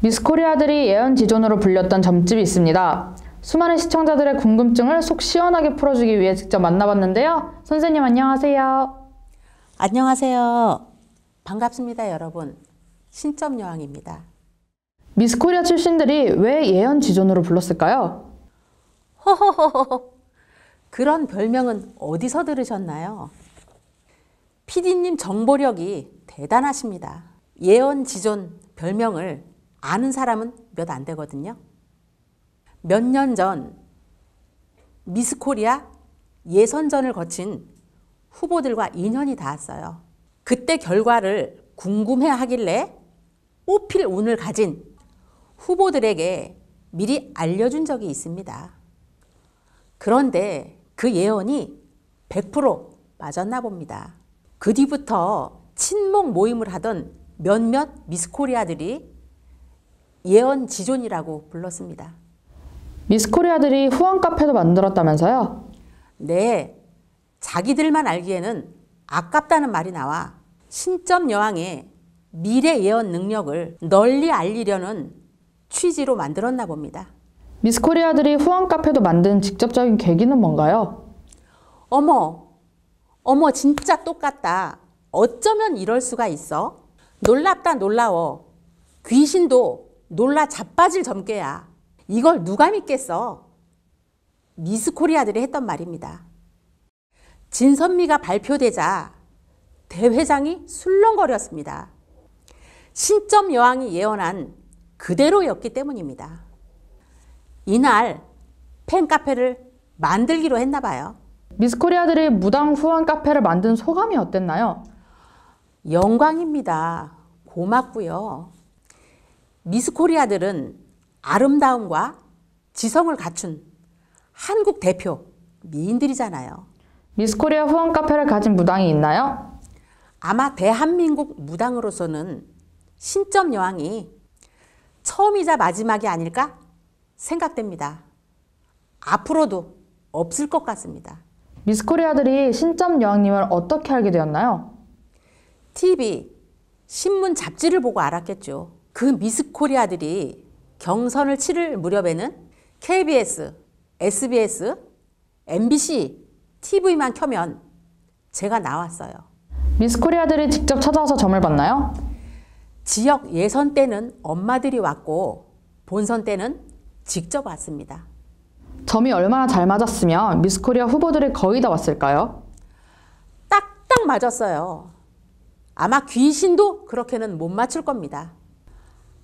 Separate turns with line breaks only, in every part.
미스코리아들이 예언지존으로 불렸던 점집이 있습니다. 수많은 시청자들의 궁금증을 속 시원하게 풀어주기 위해 직접 만나봤는데요. 선생님 안녕하세요. 안녕하세요.
반갑습니다 여러분. 신점 여왕입니다.
미스코리아 출신들이 왜 예언지존으로 불렀을까요?
호호호호 그런 별명은 어디서 들으셨나요? 피디님 정보력이 대단하십니다. 예언지존 별명을 아는 사람은 몇 안 되거든요. 몇 년 전 미스코리아 예선전을 거친 후보들과 인연이 닿았어요. 그때 결과를 궁금해하길래 뽑필 운을 가진 후보들에게 미리 알려준 적이 있습니다. 그런데 그 예언이 100% 맞았나 봅니다. 그 뒤부터 친목 모임을 하던 몇몇 미스코리아들이 예언지존이라고 불렀습니다.
미스코리아들이 후원 카페도 만들었다면서요?
네, 자기들만 알기에는 아깝다는 말이 나와 신점 여왕의 미래 예언 능력을 널리 알리려는 취지로 만들었나 봅니다. 미스코리아들이 후원 카페도 만든 직접적인 계기는 뭔가요? 어머, 어머 진짜 똑같다. 어쩌면 이럴 수가 있어? 놀랍다 놀라워. 귀신도 놀라 자빠질 점괘야. 이걸 누가 믿겠어? 미스코리아들이 했던 말입니다. 진선미가 발표되자 대회장이 술렁거렸습니다. 신점 여왕이 예언한 그대로였기 때문입니다. 이날 팬카페를 만들기로 했나 봐요. 미스코리아들이 무당 후원 카페를 만든 소감이 어땠나요? 영광입니다. 고맙고요. 미스코리아들은 아름다움과 지성을 갖춘 한국 대표 미인들이잖아요. 미스코리아 후원 카페를 가진 무당이 있나요? 아마 대한민국 무당으로서는 신점 여왕이 처음이자 마지막이 아닐까 생각됩니다. 앞으로도 없을 것 같습니다.
미스코리아들이 신점 여왕님을 어떻게 알게 되었나요?
TV, 신문, 잡지를 보고 알았겠죠. 그 미스코리아들이 경선을 치를 무렵에는 KBS, SBS, MBC, TV만 켜면 제가 나왔어요. 미스코리아들이 직접 찾아와서 점을 봤나요? 지역 예선 때는 엄마들이 왔고 본선 때는 직접 왔습니다.
점이 얼마나 잘 맞았으면 미스코리아 후보들이
거의 다 왔을까요? 딱딱 맞았어요. 아마 귀신도 그렇게는 못 맞출 겁니다.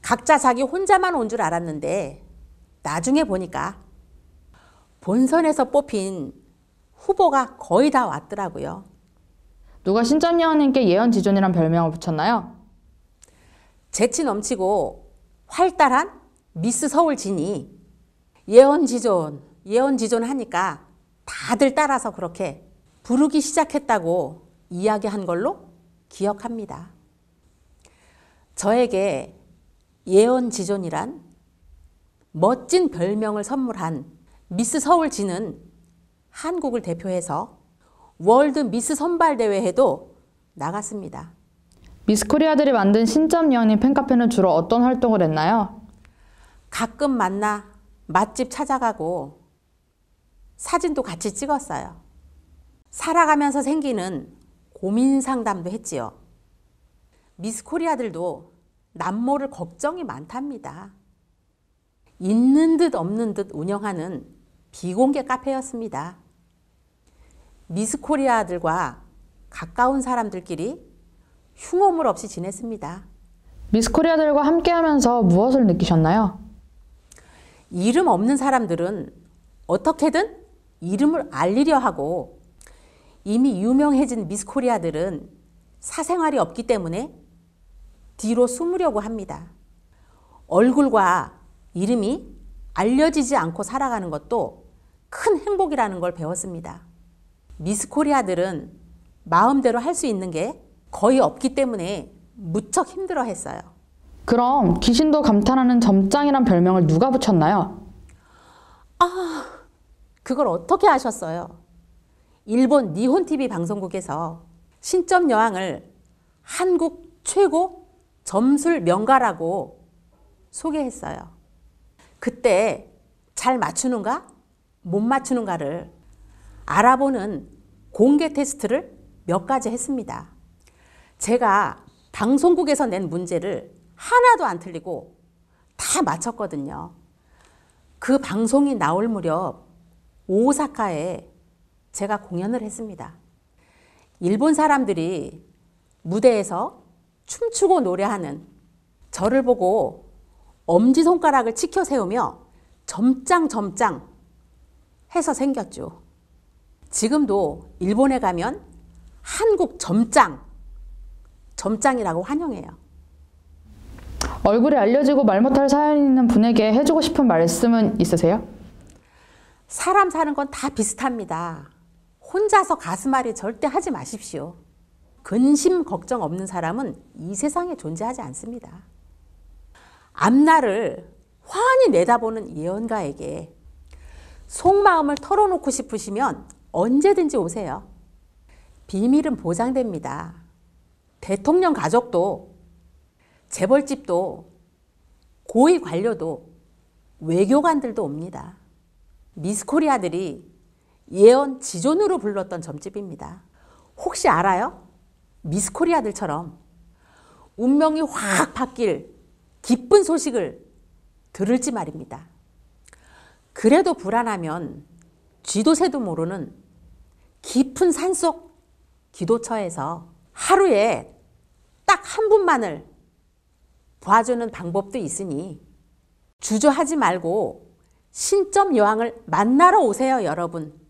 각자 자기 혼자만 온 줄 알았는데 나중에 보니까 본선에서 뽑힌 후보가 거의 다 왔더라고요. 누가 신점 여왕님께 예언지존이란 별명을 붙였나요? 재치 넘치고 활달한 미스 서울 진이 예언지존, 예언지존 하니까 다들 따라서 그렇게 부르기 시작했다고 이야기한 걸로 기억합니다. 저에게 예언지존이란 멋진 별명을 선물한 미스 서울지는 한국을 대표해서 월드 미스 선발대회에도 나갔습니다.
미스 코리아들이 만든 신점 영인 팬카페는 주로 어떤 활동을 했나요?
가끔 만나 맛집 찾아가고 사진도 같이 찍었어요. 살아가면서 생기는 고민 상담도 했지요. 미스 코리아들도 남모를 걱정이 많답니다. 있는 듯 없는 듯 운영하는 비공개 카페였습니다. 미스코리아들과 가까운 사람들끼리 흉어물 없이 지냈습니다.
미스코리아들과 함께하면서 무엇을 느끼셨나요?
이름 없는 사람들은 어떻게든 이름을 알리려 하고 이미 유명해진 미스코리아들은 사생활이 없기 때문에 뒤로 숨으려고 합니다. 얼굴과 이름이 알려지지 않고 살아가는 것도 큰 행복이라는 걸 배웠습니다. 미스코리아들은 마음대로 할 수 있는 게 거의 없기 때문에 무척 힘들어 했어요.
그럼 귀신도 감탄하는 점장이란 별명을 누가 붙였나요?
아, 그걸 어떻게 아셨어요? 일본 니혼TV 방송국에서 신점 여왕을 한국 최고 점술 명가라고 소개했어요. 그때 잘 맞추는가 못 맞추는가를 알아보는 공개 테스트를 몇 가지 했습니다. 제가 방송국에서 낸 문제를 하나도 안 틀리고 다 맞췄거든요. 그 방송이 나올 무렵 오사카에 제가 공연을 했습니다. 일본 사람들이 무대에서 춤추고 노래하는 저를 보고 엄지손가락을 치켜 세우며 점짱 점짱 해서 생겼죠. 지금도 일본에 가면 한국 점짱 점짱이라고 환영해요. 얼굴이 알려지고 말
못할 사연 있는 분에게 해주고 싶은 말씀은 있으세요?
사람 사는 건 다 비슷합니다. 혼자서 가슴앓이 절대 하지 마십시오. 근심 걱정 없는 사람은 이 세상에 존재하지 않습니다. 앞날을 환히 내다보는 예언가에게 속마음을 털어놓고 싶으시면 언제든지 오세요. 비밀은 보장됩니다. 대통령 가족도 재벌집도 고위 관료도 외교관들도 옵니다. 미스코리아들이 예언 지존으로 불렀던 점집입니다. 혹시 알아요? 미스코리아들처럼 운명이 확 바뀔 기쁜 소식을 들을지 말입니다. 그래도 불안하면 쥐도 새도 모르는 깊은 산속 기도처에서 하루에 딱 한 분만을 봐주는 방법도 있으니 주저하지 말고 신점 여왕을 만나러 오세요 여러분.